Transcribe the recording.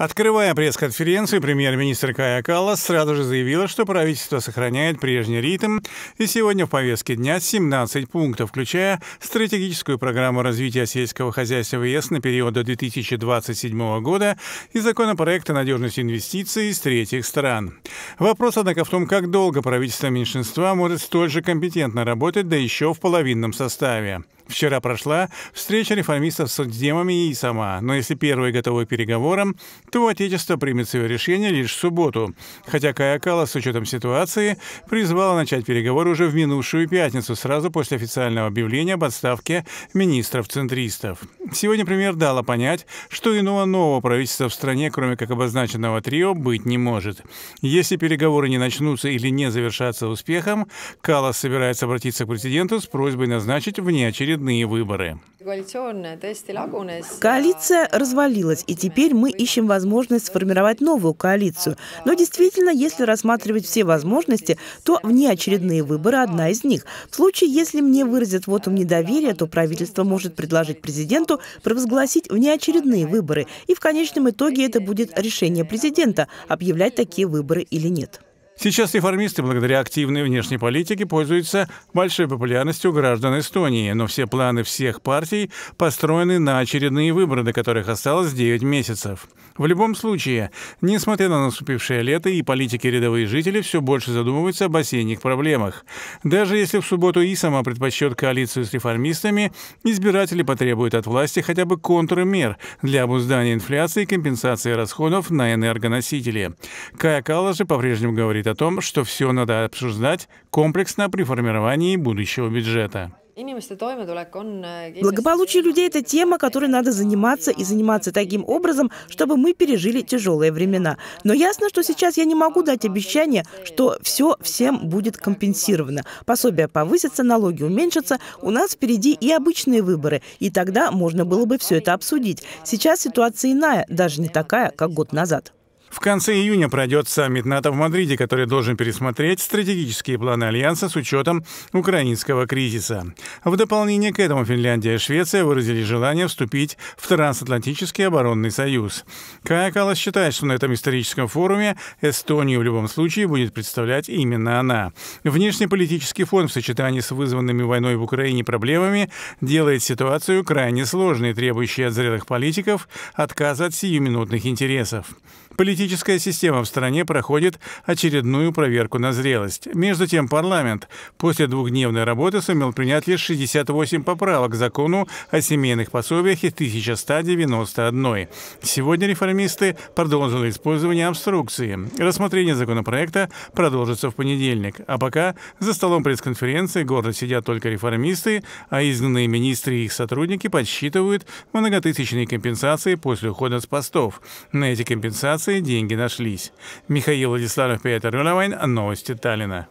Открывая пресс-конференцию, премьер-министр Кая Каллас сразу же заявила, что правительство сохраняет прежний ритм, и сегодня в повестке дня 17 пунктов, включая стратегическую программу развития сельского хозяйства в ЕС на период до 2027 года и законопроект о надежности инвестиций из третьих стран. Вопрос, однако, в том, как долго правительство меньшинства может столь же компетентно работать, да еще в половинном составе. Вчера прошла встреча реформистов с демами и сама, но если первые готовы к переговорам, то Отечество примет свое решение лишь в субботу. Хотя Каякала с учетом ситуации призвала начать переговоры уже в минувшую пятницу, сразу после официального объявления об отставке министров-центристов. Сегодня премьер дала понять, что иного нового правительства в стране, кроме как обозначенного трио, быть не может. Если переговоры не начнутся или не завершатся успехом, Калас собирается обратиться к президенту с просьбой назначить внеочередные выборы. Коалиция развалилась, и теперь мы ищем возможность сформировать новую коалицию. Но действительно, если рассматривать все возможности, то внеочередные выборы – одна из них. В случае, если мне выразят вот ум недоверия, то правительство может предложить президенту провозгласить внеочередные выборы, и в конечном итоге это будет решение президента – объявлять такие выборы или нет. Сейчас реформисты, благодаря активной внешней политике, пользуются большой популярностью граждан Эстонии, но все планы всех партий построены на очередные выборы, до которых осталось 9 месяцев. В любом случае, несмотря на наступившее лето, и политики рядовые жители все больше задумываются об осенних проблемах. Даже если в субботу и сама предпочтет коалицию с реформистами, избиратели потребуют от власти хотя бы контрмер для обуздания инфляции и компенсации расходов на энергоносители. Кая Калла же по-прежнему говорит о том, что все надо обсуждать комплексно при формировании будущего бюджета. Э, Благополучие людей – это тема, которой надо заниматься и заниматься таким образом, чтобы мы пережили тяжелые времена. Но ясно, что сейчас я не могу дать обещание, что все всем будет компенсировано. Пособия повысятся, налоги уменьшатся, у нас впереди и обычные выборы, и тогда можно было бы все это обсудить. Сейчас ситуация иная, даже не такая, как год назад. В конце июня пройдет саммит НАТО в Мадриде, который должен пересмотреть стратегические планы Альянса с учетом украинского кризиса. В дополнение к этому Финляндия и Швеция выразили желание вступить в Трансатлантический оборонный союз. Кая Калас считает, что на этом историческом форуме Эстонию в любом случае будет представлять именно она. Внешнеполитический фон в сочетании с вызванными войной в Украине проблемами делает ситуацию крайне сложной, требующей от зрелых политиков отказа от сиюминутных интересов. Политическая система в стране проходит очередную проверку на зрелость. Между тем, парламент после двухдневной работы сумел принять лишь 68 поправок к закону о семейных пособиях и 1191. Сегодня реформисты продолжили использование обструкции. Рассмотрение законопроекта продолжится в понедельник. А пока за столом пресс-конференции гордо сидят только реформисты, а изгнанные министры и их сотрудники подсчитывают многотысячные компенсации после ухода с постов. На эти компенсации и деньги нашлись. Михаил Владиславов, Петр Рулавайн, новости Таллина.